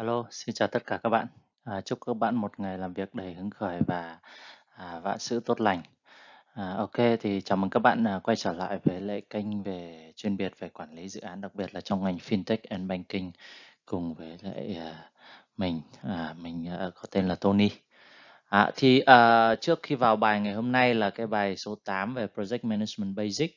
alo xin chào tất cả các bạn. À, chúc các bạn một ngày làm việc đầy hứng khởi và à, vạn sự tốt lành. À, ok, thì chào mừng các bạn à, quay trở lại với lại kênh về chuyên biệt về quản lý dự án, đặc biệt là trong ngành fintech and banking cùng với lại à, mình, à, mình à, có tên là Tony. À, thì à, trước khi vào bài ngày hôm nay là cái bài số 8 về Project Management Basic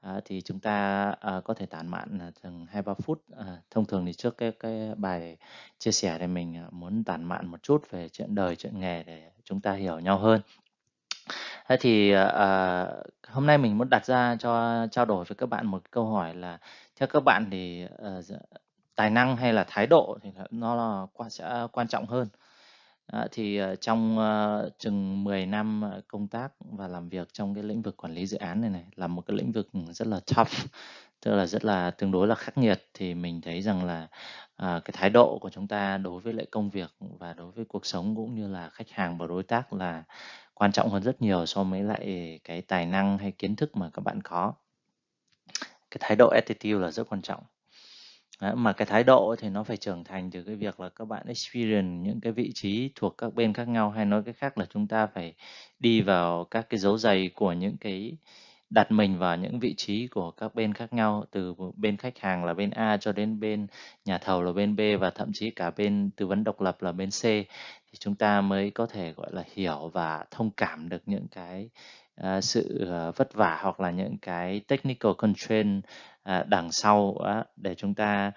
À, thì chúng ta à, có thể tản mạn là ờ, chừng hai ba phút. À, thông thường thì trước cái cái bài chia sẻ này mình à, muốn tản mạn một chút về chuyện đời, chuyện nghề để chúng ta hiểu nhau hơn. Thế thì à, hôm nay mình muốn đặt ra cho trao đổi với các bạn một câu hỏi là theo các bạn thì à, tài năng hay là thái độ thì nó là sẽ quan trọng hơn đó, ờ, thì, ờ, trong, ờ, chừng 10 năm, ờ, công tác và làm việc trong cái lĩnh vực quản lý dự án này này, là một cái lĩnh vực, rất là tough, tức là rất là tương đối là khắc nghiệt, thì mình thấy rằng là, à, cái thái độ của chúng ta đối với lại công việc và đối với cuộc sống, cũng như là khách hàng và đối tác là quan trọng hơn rất nhiều so với lại cái tài năng hay kiến thức mà các bạn có. Cái thái độ attitude là rất quan trọng. Đấy, mà cái thái độ thì nó phải trưởng thành từ cái việc là các bạn experience những cái vị trí thuộc các bên khác nhau hay nói cái khác là chúng ta phải đi vào các cái dấu giày của những cái đặt mình vào những vị trí của các bên khác nhau từ bên khách hàng là bên A cho đến bên nhà thầu là bên B và thậm chí cả bên tư vấn độc lập là bên C thì chúng ta mới có thể gọi là hiểu và thông cảm được những cái À, sự à, vất vả hoặc là những cái technical constraint à, đằng sau để chúng ta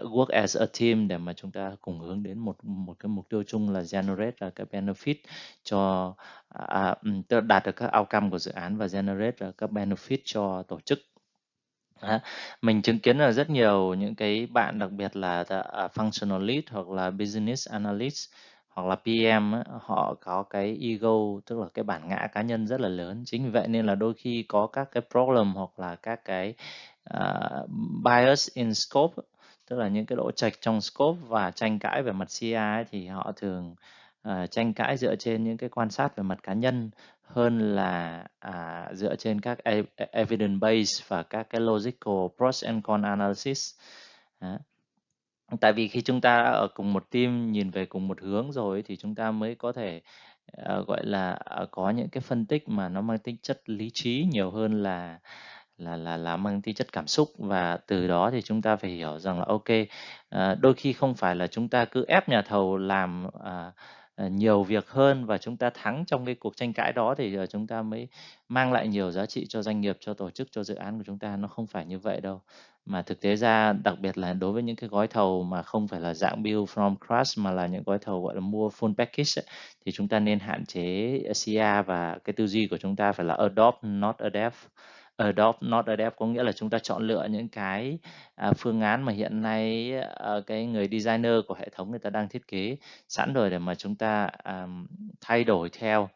work as a team để mà chúng ta cùng hướng đến một một cái mục tiêu chung là generate là cái benefit cho đạt được các outcome của dự án và generate là các benefit cho tổ chức À, mình chứng kiến là rất nhiều những cái bạn đặc biệt là uh, functional lead hoặc là business analyst hoặc là PM họ có cái ego tức là cái bản ngã cá nhân rất là lớn chính vì vậy nên là đôi khi có các cái problem hoặc là các cái uh, bias in scope tức là những cái độ trạch trong scope và tranh cãi về mặt CI thì họ thường uh, tranh cãi dựa trên những cái quan sát về mặt cá nhân hơn là uh, dựa trên các e-, e-, evidence base và các cái logical pros and con analysis. Đó. Tại vì khi chúng ta ở cùng một team, nhìn về cùng một hướng rồi thì chúng ta mới có thể, ờ, gọi là, ờ, có những cái phân tích mà nó mang tính chất lý trí nhiều hơn là là là là mang tính chất cảm xúc. Và từ đó thì chúng ta phải hiểu rằng là, ok kê, ờ, đôi khi không phải là chúng ta cứ ép nhà thầu làm, à Ờ, nhiều việc hơn và chúng ta thắng trong cái cuộc tranh cãi đó thì ờ, chúng ta mới mang lại nhiều giá trị cho doanh nghiệp cho tổ chức cho dự án của chúng ta nó không phải như vậy đâu mà thực tế ra đặc biệt là đối với những cái gói thầu mà không phải là dạng build from crash mà là những gói thầu gọi là mua full package ấy, thì chúng ta nên hạn chế CR e và cái tư duy của chúng ta phải là adopt not adapt Adopt Not Adapt có nghĩa là chúng ta chọn lựa những cái à, phương án mà hiện nay à, cái người designer của hệ thống người ta đang thiết kế sẵn rồi để mà chúng ta à, thay đổi theo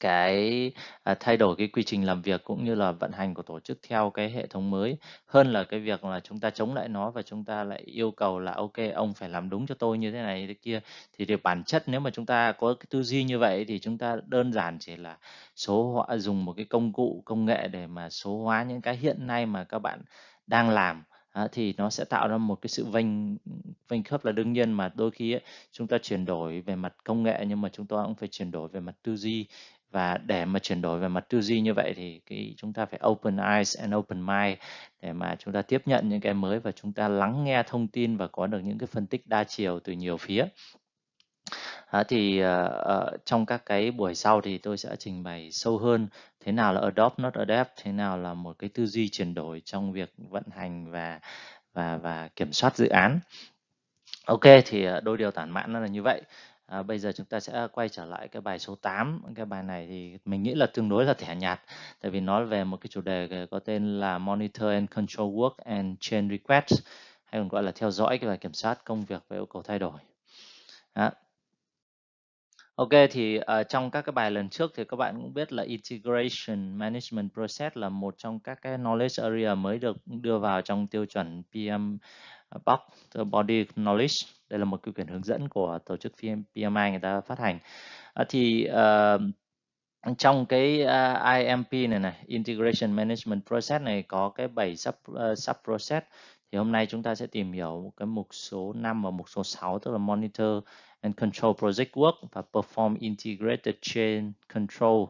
cái, à, thay đổi cái quy trình làm việc cũng như là vận hành của tổ chức theo cái hệ thống mới, hơn là cái việc là chúng ta chống lại nó và chúng ta lại yêu cầu là ok ông phải làm đúng cho tôi như thế này thế kia." Thì thì bản chất nếu mà chúng ta có cái tư duy như vậy thì chúng ta đơn giản chỉ là số hóa dùng một cái công cụ công nghệ để mà số hóa những cái hiện nay mà các bạn đang làm. Đó, thì nó sẽ tạo ra một cái sự vênh vênh khớp là đương nhiên mà đôi khi ấy, chúng ta chuyển đổi về mặt công nghệ nhưng mà chúng ta cũng phải chuyển đổi về mặt tư duy và để mà chuyển đổi về mặt tư duy như vậy thì cái chúng ta phải open eyes and open mind để mà chúng ta tiếp nhận những cái mới và chúng ta lắng nghe thông tin và có được những cái phân tích đa chiều từ nhiều phía À, thì uh, uh, trong các cái buổi sau thì tôi sẽ trình bày sâu hơn thế nào là adopt not adapt thế nào là một cái tư duy chuyển đổi trong việc vận hành và và và kiểm soát dự án ok thì ờ, đôi điều tản mạn nó là như vậy À, bây giờ chúng ta sẽ quay trở lại cái bài số 8 cái bài này thì mình nghĩ là tương đối là thẻ nhạt tại vì nó về một cái chủ đề có tên là monitor and control work and change requests hay còn gọi là theo dõi và kiểm soát công việc và yêu cầu thay đổi à, Ok thì uh, trong các cái bài lần trước thì các bạn cũng biết là integration management process là một trong các cái knowledge area mới được đưa vào trong tiêu chuẩn PM ờ, box body knowledge. Đây là một cái quyển hướng dẫn của tổ chức PMI người ta phát hành. Uh, thì uh, trong cái uh, IMP này này, integration management process này có cái 7 sub uh, sub process thì hôm nay chúng ta sẽ tìm hiểu cái mục số 5 và mục số 6 tức là monitor and Control Project Work và Perform Integrated Chain Control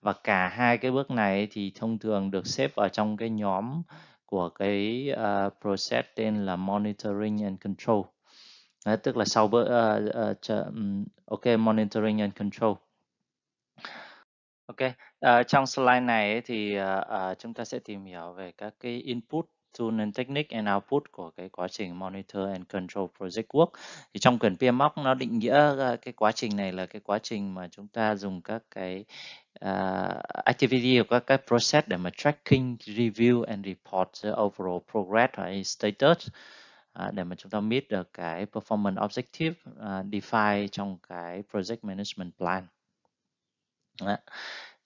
và cả hai cái bước này thì thông thường được xếp vào trong cái nhóm của cái uh, process tên là Monitoring and Control Đấy, tức là sau bữa uh, uh, ok Monitoring and Control Ok, uh, trong slide này thì uh, uh, chúng ta sẽ tìm hiểu về các cái input Tool and Technique and Output của cái quá trình Monitor and Control Project Work. Thì trong quyển PMOC nó định nghĩa ờ, cái quá trình này là cái quá trình mà chúng ta dùng các cái uh, activity hoặc các cái process để mà tracking, review and report the overall progress hoặc status à, để mà chúng ta meet được cái performance objective uh, define trong cái project management plan. Đó.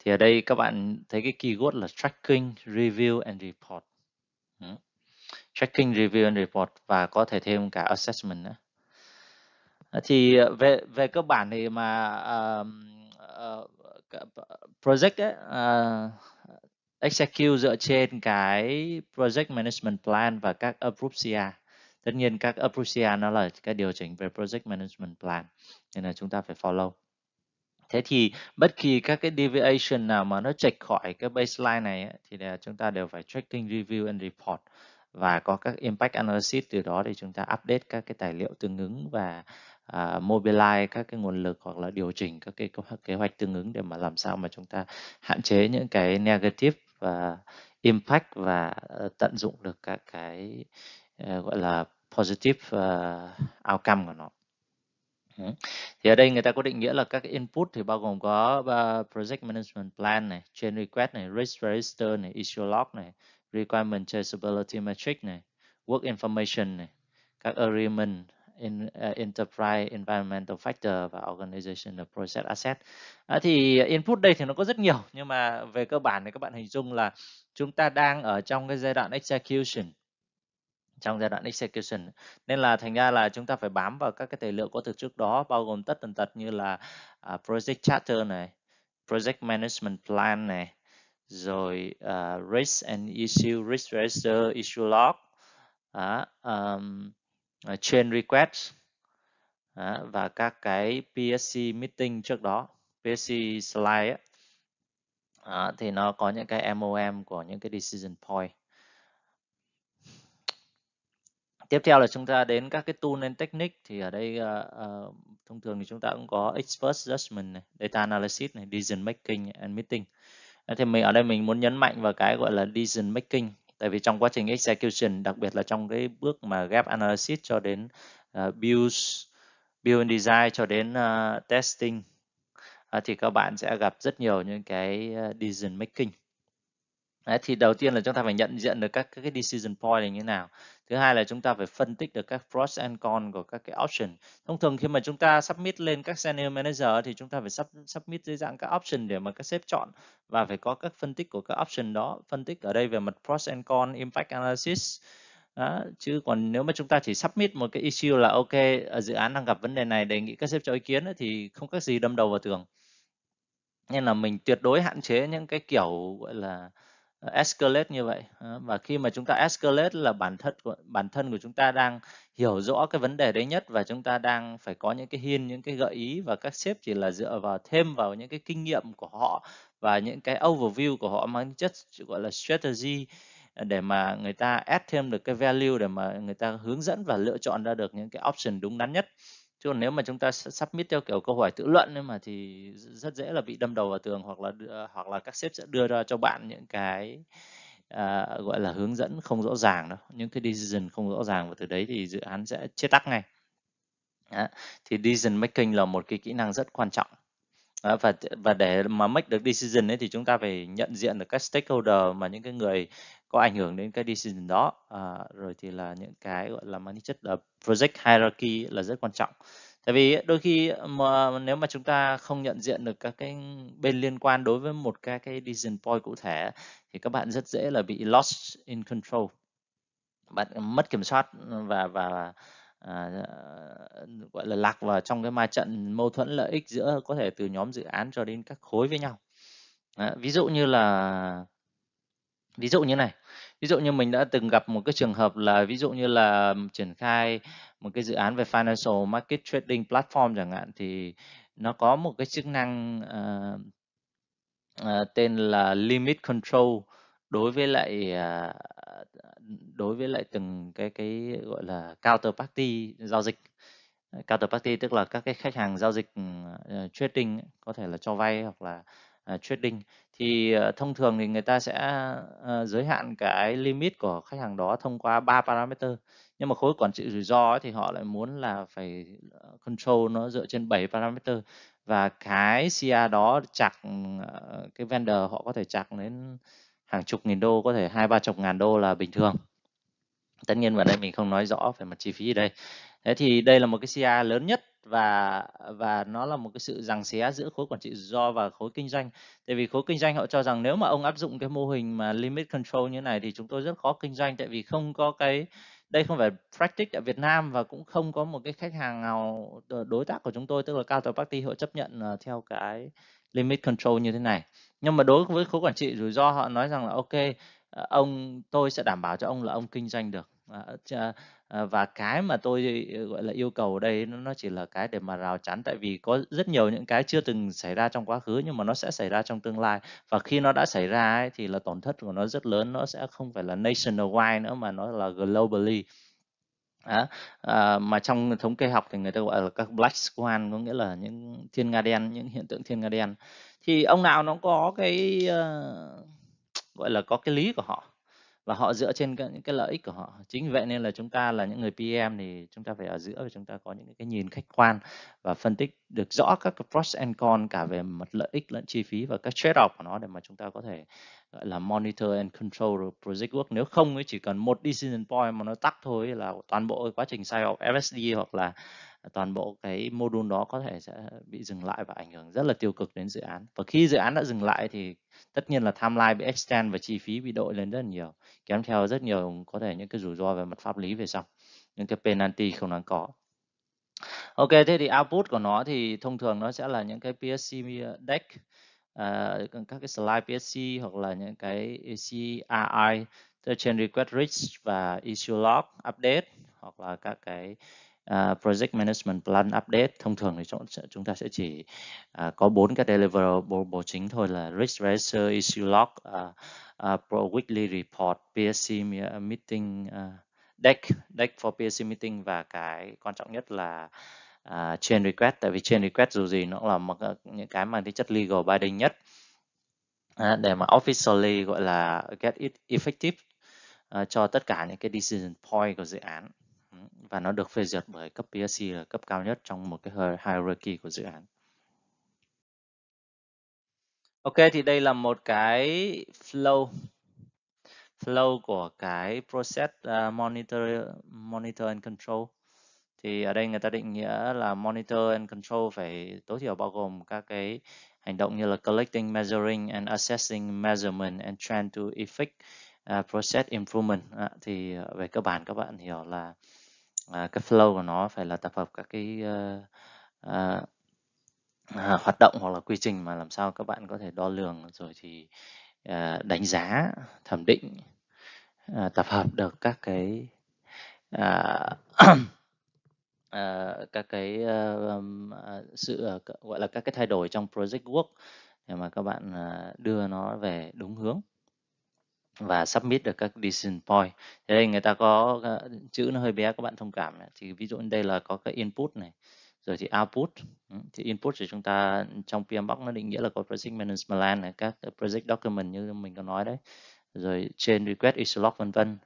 Thì ở đây các bạn thấy cái keyword là tracking, review and report. Ừ. Tracking, Review and Report và có thể thêm cả Assessment nữa. À, thì à, về về cơ bản thì mà uh, uh, project ấy, uh, execute dựa trên cái project management plan và các approved CR. Tất nhiên các approved CR nó là cái điều chỉnh về project management plan nên là chúng ta phải follow. Thế thì bất kỳ các cái deviation nào mà nó chệch khỏi cái baseline này thì là chúng ta đều phải tracking, review and report và có các impact analysis từ đó để chúng ta update các cái tài liệu tương ứng và uh, mobilize các cái nguồn lực hoặc là điều chỉnh các cái kế hoạch tương ứng để mà làm sao mà chúng ta hạn chế những cái negative và impact và uh, tận dụng được các cái uh, gọi là positive uh, outcome của nó. Ừ. Thì ở đây người ta có định nghĩa là các input thì bao gồm có project management plan này, chain request này, risk register này, issue log này, requirement traceability metric này, work information này, các agreement in, uh, enterprise environmental factor và organization of process asset. À, thì input đây thì nó có rất nhiều nhưng mà về cơ bản thì các bạn hình dung là chúng ta đang ở trong cái giai đoạn execution trong giai đoạn execution nên là thành ra là chúng ta phải bám vào các cái tài liệu có từ trước đó bao gồm tất tần tật như là uh, project charter này project management plan này rồi uh, risk and issue risk register issue log uh, um, chain request uh, và các cái PSC meeting trước đó PSC slide ấy. Uh, thì nó có những cái MOM của những cái decision point tiếp theo là chúng ta đến các cái tool and technique thì ở đây uh, uh, thông thường thì chúng ta cũng có expert judgment này, data analysis này, decision making and meeting. Ờ, thì mình ở đây mình muốn nhấn mạnh vào cái gọi là decision making tại vì trong quá trình execution đặc biệt là trong cái bước mà gap analysis cho đến uh, build build and design cho đến uh, testing uh, thì các bạn sẽ gặp rất nhiều những cái uh, decision making Đấy, thì đầu tiên là chúng ta phải nhận diện được các, các cái decision point là như thế nào. Thứ hai là chúng ta phải phân tích được các pros and cons của các cái option. Thông thường khi mà chúng ta submit lên các senior manager thì chúng ta phải sub, submit dưới dạng các option để mà các sếp chọn và phải có các phân tích của các option đó. Phân tích ở đây về mặt pros and cons, impact analysis. Đó, chứ còn nếu mà chúng ta chỉ submit một cái issue là ok ở ờ, dự án đang gặp vấn đề này đề nghị các sếp cho ý kiến thì không có gì đâm đầu vào tường. Nên là mình tuyệt đối hạn chế những cái kiểu gọi là Ờ, escalate như vậy ờ, và khi mà chúng ta escalate là bản thân của bản thân của chúng ta đang hiểu rõ cái vấn đề đấy nhất và chúng ta đang phải có những cái hiên những cái gợi ý và các sếp chỉ là dựa vào thêm vào những cái kinh nghiệm của họ và những cái overview của họ mang chất gọi là strategy ờ, để mà người ta add thêm được cái value để mà người ta hướng dẫn và lựa chọn ra được những cái option đúng đắn nhất chứ còn nếu mà chúng ta submit theo kiểu câu hỏi tự luận ấy mà thì rất dễ là bị đâm đầu vào tường hoặc là ờ, hoặc là các sếp sẽ đưa ra cho bạn những cái à, gọi là hướng dẫn không rõ ràng đó những cái decision không rõ ràng và từ đấy thì dự án sẽ chết tắc ngay đó. thì decision making là một cái kỹ năng rất quan trọng đó, và và để mà make được decision ấy thì chúng ta phải nhận diện được các stakeholder mà những cái người có ảnh hưởng đến cái decision đó à, rồi thì là những cái gọi là mang tính chất là ờ, project hierarchy là rất quan trọng tại vì đôi khi mà nếu mà chúng ta không nhận diện được các cái bên liên quan đối với một cái cái decision point cụ thể thì các bạn rất dễ là bị lost in control bạn mất kiểm soát ừ, và và à, ờ, gọi là lạc vào trong cái ma trận mâu thuẫn lợi ích giữa có thể từ nhóm dự án cho đến các khối với nhau à, ví dụ như là ví dụ như này ví dụ như mình đã từng gặp một cái trường hợp là ví dụ như là triển khai một cái dự án về financial market trading platform chẳng hạn thì nó có một cái chức năng uh, uh, tên là limit control đối với lại uh, đối với lại từng cái cái gọi là counterparty giao dịch counterparty tức là các cái khách hàng giao dịch uh, trading có thể là cho vay hoặc là À, trading thì ờ, thông thường thì người ta sẽ ờ, giới hạn cái limit của khách hàng đó thông qua ba parameter nhưng mà khối quản trị rủi ro ấy, thì họ lại muốn là phải ờ, control nó dựa trên 7 parameter và cái CA đó chặt ừ, cái vendor họ có thể chặt đến hàng chục nghìn đô có thể hai ba chục ngàn đô là bình thường tất nhiên vào đây mình không nói rõ về mặt chi phí ở đây Thế thì đây là một cái CI lớn nhất và và nó là một cái sự giằng xé giữa khối quản trị rủi ro và khối kinh doanh. Tại vì khối kinh doanh họ cho rằng nếu mà ông áp dụng cái mô hình mà limit control như này thì chúng tôi rất khó kinh doanh tại vì không có cái đây không phải practice ở Việt Nam và cũng không có một cái khách hàng nào đối tác của chúng tôi tức là counterparty họ chấp nhận ờ, theo cái limit control như thế này. Nhưng mà đối với khối quản trị rủi ro họ nói rằng là ok ờ, ông tôi sẽ đảm bảo cho ông là ông kinh doanh được ờ, Ờ, và cái mà tôi, ờ, gọi là, yêu cầu ở đây nó chỉ là cái để mà rào chắn, tại vì có rất nhiều những cái chưa từng xảy ra trong quá khứ nhưng mà nó sẽ xảy ra trong tương lai. Và khi nó đã xảy ra ấy thì là tổn thất của nó rất lớn, nó sẽ không phải là nationwide nữa mà nó là globally. Á, ờ, mà trong thống kê học thì người ta gọi là các black swan, có nghĩa là những thiên nga đen, những hiện tượng thiên nga đen. Thì ông nào nó có cái, ơ, ờ, gọi là, có cái lý của họ và họ dựa trên các những cái lợi ích của họ chính vậy nên là chúng ta là những người PM thì chúng ta phải ở giữa và chúng ta có những cái nhìn khách quan và phân tích được rõ các cái pros and cons cả về mặt lợi ích lẫn chi phí và các trade off của nó để mà chúng ta có thể gọi là monitor and control project work nếu không ấy chỉ cần một decision point mà nó tắt thôi là toàn bộ quá trình sale of FSD hoặc là toàn bộ cái module đó có thể sẽ bị dừng lại và ảnh hưởng rất là tiêu cực đến dự án và khi dự án đã dừng lại thì tất nhiên là timeline bị extend và chi phí bị đội lên rất là nhiều kèm theo rất nhiều có thể những cái rủi ro về mặt pháp lý về sau những cái penalty không đáng có ok thế thì output của nó thì thông thường nó sẽ là những cái PSC deck uh, các cái slide PSC hoặc là những cái CRI trên request rich và issue log update hoặc là các cái uh, project management plan update thông thường thì chúng ta sẽ chỉ uh, có bốn cái deliverable chính thôi là risk register issue log uh, uh, pro weekly report PSC meeting uh, deck deck for PSC meeting và cái quan trọng nhất là uh, chain request tại vì chain request dù gì nó là một những cái mang tính chất legal binding nhất để mà officially gọi là get it effective uh, cho tất cả những cái decision point của dự án và nó được phê duyệt bởi cấp PSC là cấp cao nhất trong một cái hierarchy của dự án. Ok thì đây là một cái flow flow của cái process uh, monitor monitor and control. Thì ở đây người ta định nghĩa là monitor and control phải tối thiểu bao gồm các cái hành động như là collecting, measuring and assessing measurement and trying to effect uh, process improvement. À, thì về cơ bản các bạn hiểu là À, cái flow của nó phải là tập hợp các cái à, à, hoạt động hoặc là quy trình mà làm sao các bạn có thể đo lường rồi thì à, đánh giá thẩm định à, tập hợp được các cái à, à, các cái à, sự à, gọi là các cái thay đổi trong project work để mà các bạn à, đưa nó về đúng hướng và submit được các decision point. Thế đây người ta có ờ, chữ nó hơi bé các bạn thông cảm thì ví dụ đây là có cái input này rồi thì output thì input thì chúng ta trong PMBOK nó định nghĩa là có project management plan này các project document như mình có nói đấy rồi trên request issue log vân vân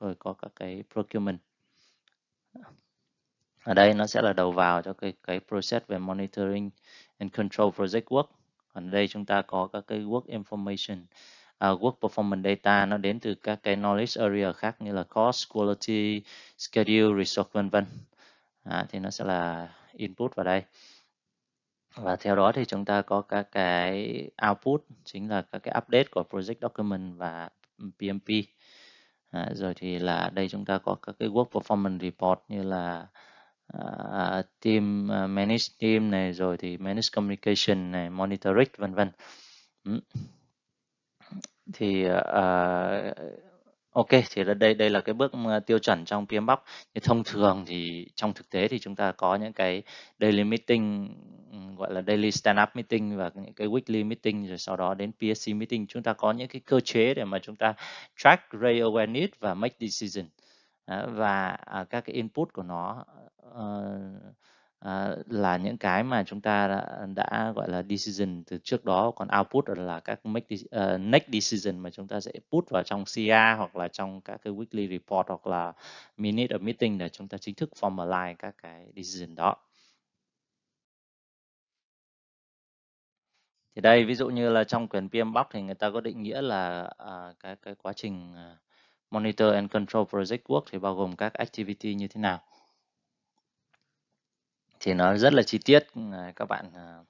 rồi có các cái procurement ở đây nó sẽ là đầu vào cho cái cái process về monitoring and control project work còn đây chúng ta có các cái work information à, work performance data nó đến từ các cái knowledge area khác như là cost, quality, schedule, resource vân vân. À, thì nó sẽ là input vào đây. Và theo đó thì chúng ta có các cái output chính là các cái update của project document và PMP. À, rồi thì là đây chúng ta có các cái work performance report như là uh, team uh, manage team này rồi thì manage communication này monitoring vân vân. Ừ thì ờ, ờ, OK, thì đây đây là cái bước tiêu chuẩn trong PM Box. Thì thông thường thì trong thực tế thì chúng ta có những cái daily meeting gọi là daily stand up meeting và những cái weekly meeting rồi sau đó đến PSC meeting chúng ta có những cái cơ chế để mà chúng ta track raise awareness và make decision. Đó, và à, các cái input của nó ờ, Ờ, là những cái mà chúng ta đã, đã gọi là decision từ trước đó còn output là các make uh, next decision mà chúng ta sẽ put vào trong CR hoặc là trong các cái weekly report hoặc là minute of meeting để chúng ta chính thức formalize các cái decision đó thì đây ví dụ như là trong quyền PM box thì người ta có định nghĩa là à, cái cái quá trình monitor and control project work thì bao gồm các activity như thế nào thì nó rất là chi tiết ờ, các bạn ờ,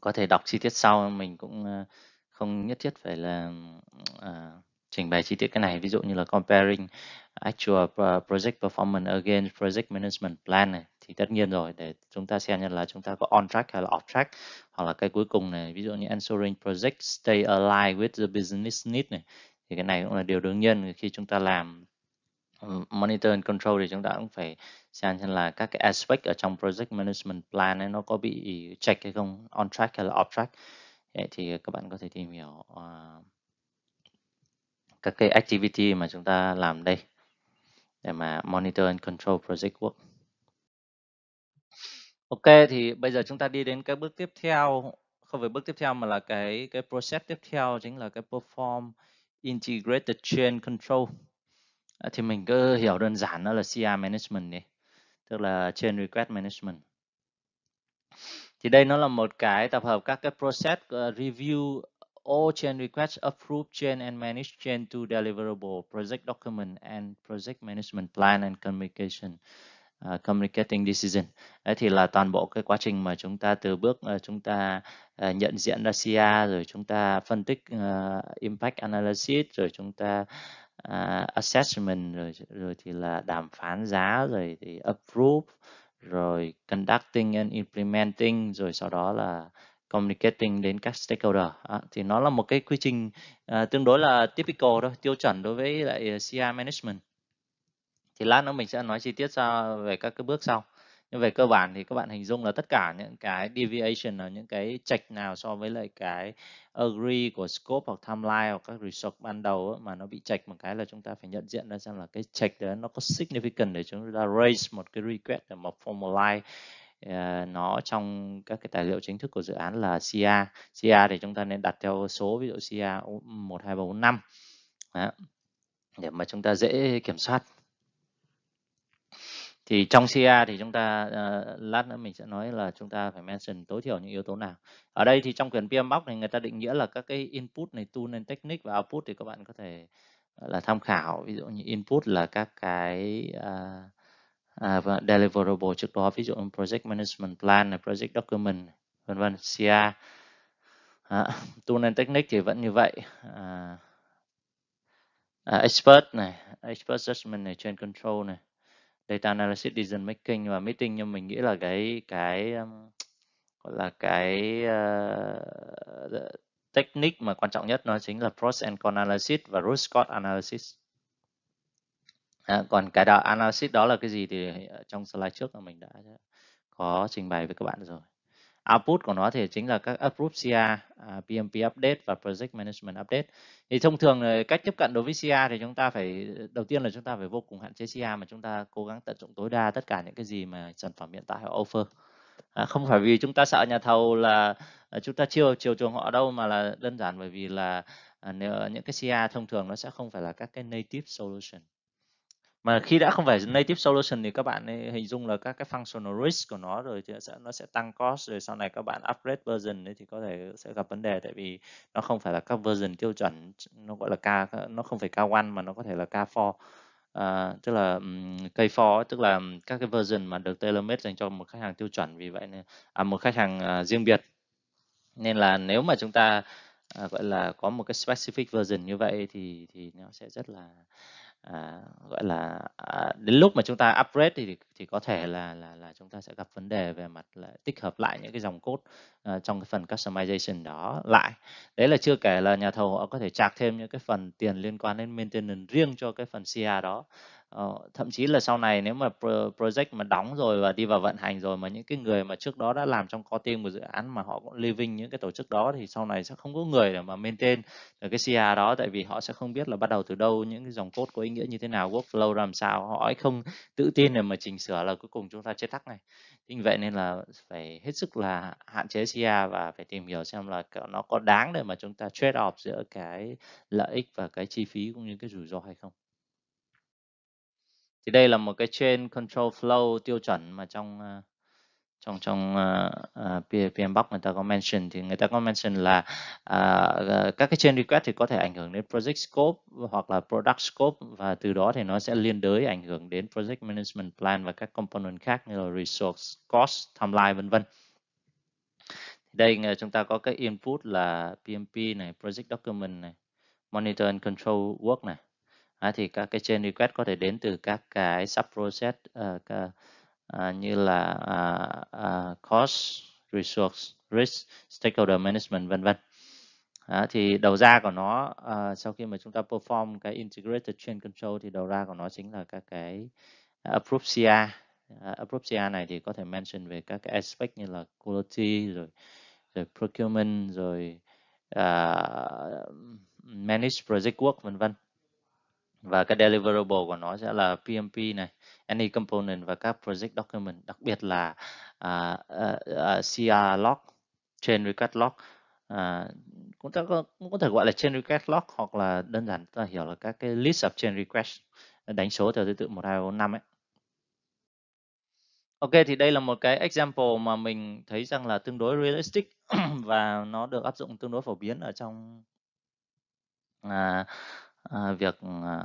có thể đọc chi tiết sau mình cũng ờ, không nhất thiết phải là trình bày chi tiết cái này ví dụ như là comparing actual project performance against project management plan này thì tất nhiên rồi để chúng ta xem như là chúng ta có on track hay là off track hoặc là cái cuối cùng này ví dụ như ensuring project stay aligned with the business need này thì cái này cũng là điều đương nhiên khi chúng ta làm Ờ, monitor and control thì chúng ta cũng phải xem xem là các cái aspect ở trong project management plan ấy nó có bị check hay không, on track hay là off track. Đấy, thì các bạn có thể tìm hiểu à, các cái activity mà chúng ta làm đây để mà monitor and control project work. Ok thì bây giờ chúng ta đi đến cái bước tiếp theo không phải bước tiếp theo mà là cái cái process tiếp theo chính là cái perform integrated chain control Ờ, thì mình cứ hiểu đơn giản đó là CR management đi tức là chain request management thì đây nó là một cái tập hợp các cái process ờ, review all chain requests approve chain and manage chain to deliverable project document and project management plan and communication uh, communicating decision Đấy thì là toàn bộ cái quá trình mà chúng ta từ bước uh, chúng ta uh, nhận diện ra CR rồi chúng ta phân tích uh, impact analysis rồi chúng ta uh, assessment rồi rồi thì là đàm phán giá rồi thì approve rồi conducting and implementing rồi sau đó là communicating đến các stakeholder à, thì nó là một cái quy trình à, tương đối là typical thôi tiêu chuẩn đối với lại à, CI management thì lát nữa mình sẽ nói chi tiết ra về các cái bước sau nhưng về cơ bản thì các bạn hình dung là tất cả những cái deviation là những cái chệch nào so với lại cái agree của scope hoặc timeline hoặc các resource ban đầu ấy, mà nó bị chệch một cái là chúng ta phải nhận diện ra rằng là cái chệch đó nó có significant để chúng ta raise một cái request để một formalize ờ, nó trong các cái tài liệu chính thức của dự án là CA. CA thì chúng ta nên đặt theo số ví dụ CA 12345. Đó. Để mà chúng ta dễ kiểm soát thì trong CA thì chúng ta uh, lát nữa mình sẽ nói là chúng ta phải mention tối thiểu những yếu tố nào ở đây thì trong quyền PM box này người ta định nghĩa là các cái input này tool and technique và output thì các bạn có thể là tham khảo ví dụ như input là các cái uh, à, deliverable trước đó ví dụ như project management plan này project document vân vân CA à, tool and technique thì vẫn như vậy à, à, expert này expert judgment này chain control này data analysis decision making và meeting nhưng mình nghĩ là cái cái um, gọi là cái uh, technique mà quan trọng nhất nó chính là pros and cons analysis và root cause analysis à, còn cái đạo analysis đó là cái gì thì trong slide trước là mình đã có trình bày với các bạn rồi output của nó thì chính là các approved CR, à, uh, PMP update và project management update. Thì thông thường cách tiếp cận đối với CR thì chúng ta phải đầu tiên là chúng ta phải vô cùng hạn chế CR mà chúng ta cố gắng tận dụng tối đa tất cả những cái gì mà sản phẩm hiện tại họ offer. À, không phải vì chúng ta sợ nhà thầu là à, chúng ta chiều chiều chuộng họ đâu mà là đơn giản bởi vì là à, nếu những cái CR thông thường nó sẽ không phải là các cái native solution mà khi đã không phải native solution thì các bạn ấy hình dung là các cái functional risk của nó rồi thì sẽ nó sẽ tăng cost rồi sau này các bạn upgrade version ấy thì có thể sẽ gặp vấn đề tại vì nó không phải là các version tiêu chuẩn nó gọi là K nó không phải K1 mà nó có thể là K4 à, tức là um, K4 tức là các cái version mà được tailor-made dành cho một khách hàng tiêu chuẩn vì vậy nên à, một khách hàng à, riêng biệt nên là nếu mà chúng ta à, gọi là có một cái specific version như vậy thì thì nó sẽ rất là à, gọi là à, đến lúc mà chúng ta upgrade thì thì có thể là là là chúng ta sẽ gặp vấn đề về mặt là tích hợp lại những cái dòng cốt uh, ờ, trong cái phần customization đó lại đấy là chưa kể là nhà thầu họ có thể chạc thêm những cái phần tiền liên quan đến maintenance riêng cho cái phần CA đó Ờ, thậm chí là sau này nếu mà project mà đóng rồi và đi vào vận hành rồi mà những cái người mà trước đó đã làm trong co team một dự án mà họ cũng living những cái tổ chức đó thì sau này sẽ không có người để mà maintain được cái CR đó tại vì họ sẽ không biết là bắt đầu từ đâu những cái dòng code có ý nghĩa như thế nào workflow làm sao họ ấy không tự tin để mà chỉnh sửa là cuối cùng chúng ta chết tắc này chính vậy nên là phải hết sức là hạn chế CR và phải tìm hiểu xem là nó có đáng để mà chúng ta trade off giữa cái lợi ích và cái chi phí cũng như cái rủi ro hay không thì đây là một cái chain control flow tiêu chuẩn mà trong ờ, trong trong uh, ờ, uh, ờ, PMBOK người ta có mention thì người ta có mention là uh, các cái chain request thì có thể ảnh hưởng đến project scope hoặc là product scope và từ đó thì nó sẽ liên đới ảnh hưởng đến project management plan và các component khác như là resource cost timeline vân vân đây chúng ta có cái input là PMP này project document này monitor and control work này à, thì các cái chain request có thể đến từ các cái sub process uh, uh, như là uh, uh, cost resource risk stakeholder management vân vân à, thì đầu ra của nó uh, sau khi mà chúng ta perform cái integrated chain control thì đầu ra của nó chính là các cái approve CR uh, approve CR này thì có thể mention về các cái aspect như là quality rồi rồi procurement rồi uh, manage project work vân vân và cái deliverable của nó sẽ là PMP này, any component và các project document, đặc biệt là à, à, ờ, à, ờ, CR log, chain request log, à, cũng, có, cũng có thể gọi là chain request log hoặc là đơn giản ta hiểu là các cái list of chain request đánh số theo thứ tự một hai bốn năm ấy. Ok thì đây là một cái example mà mình thấy rằng là tương đối realistic và nó được áp dụng tương đối phổ biến ở trong à, À, việc à,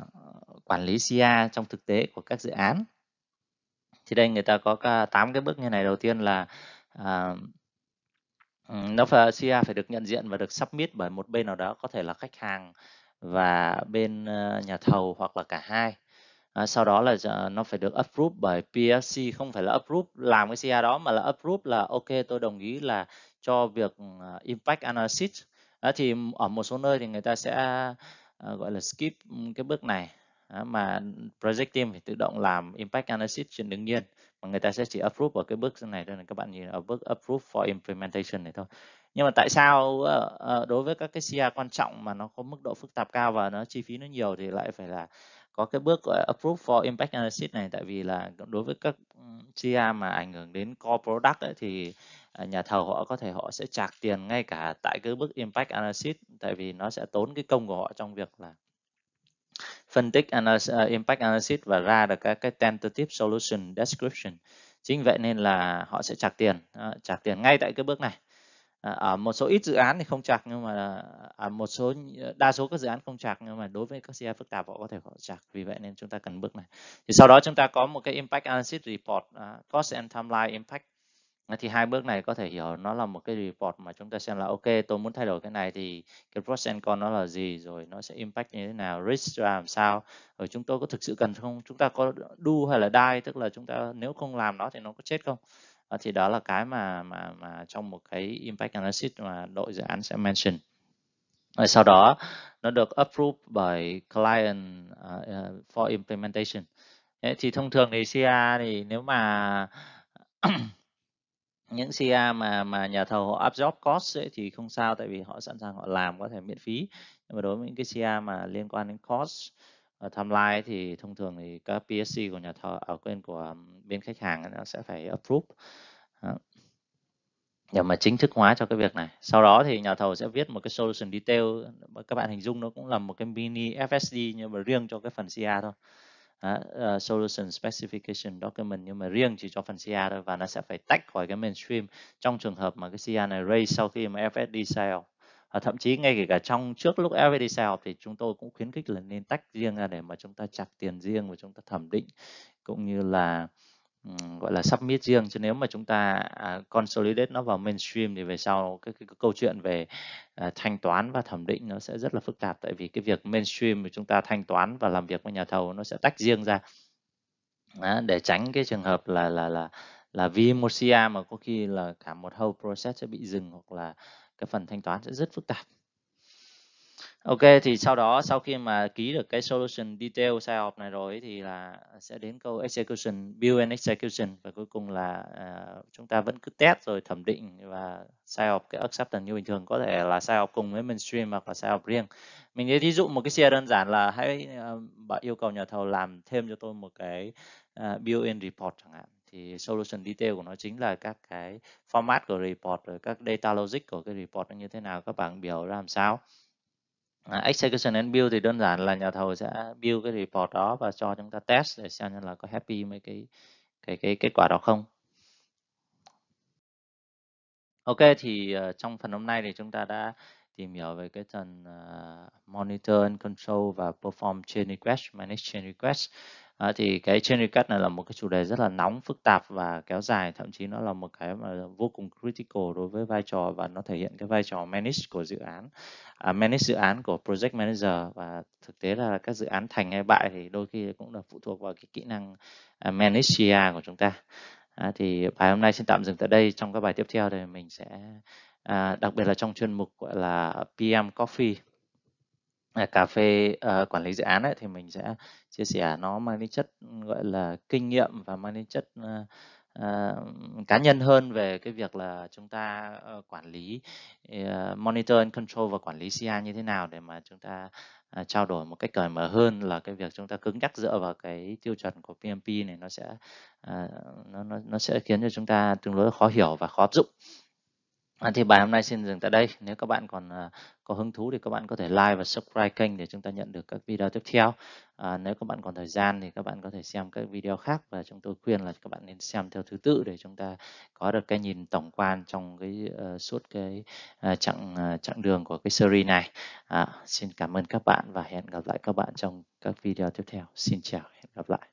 quản lý CI trong thực tế của các dự án thì đây người ta có 8 cái bước như này đầu tiên là à, nó phải CI phải được nhận diện và được submit bởi một bên nào đó có thể là khách hàng và bên nhà thầu hoặc là cả hai sau đó là nó phải được approve bởi PSC không phải là approve làm cái CI đó mà là approve là ok tôi đồng ý là cho việc impact analysis thì ở một số nơi thì người ta sẽ Ờ, gọi là skip ừ, cái bước này mà project team phải tự động làm impact analysis trên đương nhiên mà người ta sẽ chỉ approve ở cái bước này thôi là các bạn nhìn ở bước approve for implementation này thôi nhưng mà tại sao ờ, ờ, đối với các cái CI quan trọng mà nó có mức độ phức tạp cao và nó chi phí nó nhiều thì lại phải là có cái bước gọi approve for impact analysis này tại vì là đối với các ừ, CI mà ảnh hưởng đến core product ấy, thì À, nhà thầu họ có thể họ sẽ trạc tiền ngay cả tại cái bước impact analysis tại vì nó sẽ tốn cái công của họ trong việc là phân tích à, impact analysis và ra được các cái tentative solution description chính vậy nên là họ sẽ trạc tiền à, trạc tiền ngay tại cái bước này ở một số ít dự án thì không chạc nhưng mà ở một số đa số các dự án không chạc nhưng mà đối với các CI phức tạp họ có thể họ chạc vì vậy nên chúng ta cần bước này thì sau đó chúng ta có một cái impact analysis report uh, cost and timeline impact thì hai bước này có thể hiểu nó là một cái report mà chúng ta xem là ok tôi muốn thay đổi cái này thì cái pros and cons nó là gì rồi nó sẽ impact như thế nào risk ra làm sao rồi chúng tôi có thực sự cần không chúng ta có đu hay là đai tức là chúng ta nếu không làm nó thì nó có chết không à, thì đó là cái mà mà mà trong một cái impact analysis mà đội dự án sẽ mention rồi sau đó nó được approve bởi client uh, for implementation thì thông thường thì CA thì nếu mà những CA mà mà nhà thầu họ absorb cost ấy, thì không sao tại vì họ sẵn sàng họ làm có thể miễn phí nhưng mà đối với những cái CA mà liên quan đến cost uh, timeline thì thông thường thì các PSC của nhà thầu ở à, quên của bên khách hàng nó sẽ phải approve để mà chính thức hóa cho cái việc này sau đó thì nhà thầu sẽ viết một cái solution detail các bạn hình dung nó cũng là một cái mini FSD nhưng mà riêng cho cái phần CA thôi uh, solution specification document nhưng mà riêng chỉ cho phần CI thôi và nó sẽ phải tách khỏi cái mainstream trong trường hợp mà cái CI này raise sau khi mà FSD sale à, thậm chí ngay kể cả trong trước lúc FSD sale thì chúng tôi cũng khuyến khích là nên tách riêng ra để mà chúng ta chặt tiền riêng và chúng ta thẩm định cũng như là gọi là submit riêng chứ nếu mà chúng ta à, consolidate nó vào mainstream thì về sau cái, cái, cái câu chuyện về à, thanh toán và thẩm định nó sẽ rất là phức tạp tại vì cái việc mainstream mà chúng ta thanh toán và làm việc với nhà thầu nó sẽ tách riêng ra Đó, để tránh cái trường hợp là là là là vì một CA mà có khi là cả một whole process sẽ bị dừng hoặc là cái phần thanh toán sẽ rất phức tạp Ok thì sau đó sau khi mà ký được cái solution detail sai họp này rồi thì là sẽ đến câu execution build and execution và cuối cùng là uh, chúng ta vẫn cứ test rồi thẩm định và sai họp cái acceptance như bình thường có thể là sai họp cùng với mainstream hoặc là sai họp riêng mình lấy ví dụ một cái xe đơn giản là hãy uh, yêu cầu nhà thầu làm thêm cho tôi một cái uh, build and report chẳng hạn thì solution detail của nó chính là các cái format của report rồi các data logic của cái report nó như thế nào các bảng biểu ra làm sao à, execution and build thì đơn giản là nhà thầu sẽ build cái report đó và cho chúng ta test để xem là có happy với cái cái cái kết quả đó không Ok thì uh, trong phần hôm nay thì chúng ta đã tìm hiểu về cái phần uh, monitor and control và perform change request, manage change request. À, thì cái Cherry Cut này là một cái chủ đề rất là nóng, phức tạp và kéo dài, thậm chí nó là một cái mà vô cùng critical đối với vai trò và nó thể hiện cái vai trò manage của dự án, à, manage dự án của project manager và thực tế là các dự án thành hay bại thì đôi khi cũng là phụ thuộc vào cái kỹ năng à, manage CR của chúng ta. À, thì bài hôm nay xin tạm dừng tại đây. Trong các bài tiếp theo thì mình sẽ à, đặc biệt là trong chuyên mục gọi là PM Coffee à, cà phê ờ, quản lý dự án ấy, thì mình sẽ chia sẻ nó mang tính chất, ừ, gọi là, kinh nghiệm và mang tính chất, ơ, ờ, ờ, cá nhân hơn về cái việc là chúng ta, ơ, ờ, quản lý, ờ, monitor and control và quản lý CI như thế nào để mà chúng ta, à, trao đổi một cách cởi mở hơn là cái việc chúng ta cứng nhắc dựa vào cái tiêu chuẩn của PMP này nó sẽ, à, nó nó nó sẽ khiến cho chúng ta tương đối khó hiểu và khó áp dụng. À, thì bài hôm nay xin dừng tại đây. Nếu các bạn còn à, có hứng thú thì các bạn có thể like và subscribe kênh để chúng ta nhận được các video tiếp theo. À, nếu các bạn còn thời gian thì các bạn có thể xem các video khác và chúng tôi khuyên là các bạn nên xem theo thứ tự để chúng ta có được cái nhìn tổng quan trong cái uh, suốt cái uh, chặng uh, chặng đường của cái series này. À, xin cảm ơn các bạn và hẹn gặp lại các bạn trong các video tiếp theo. Xin chào, hẹn gặp lại.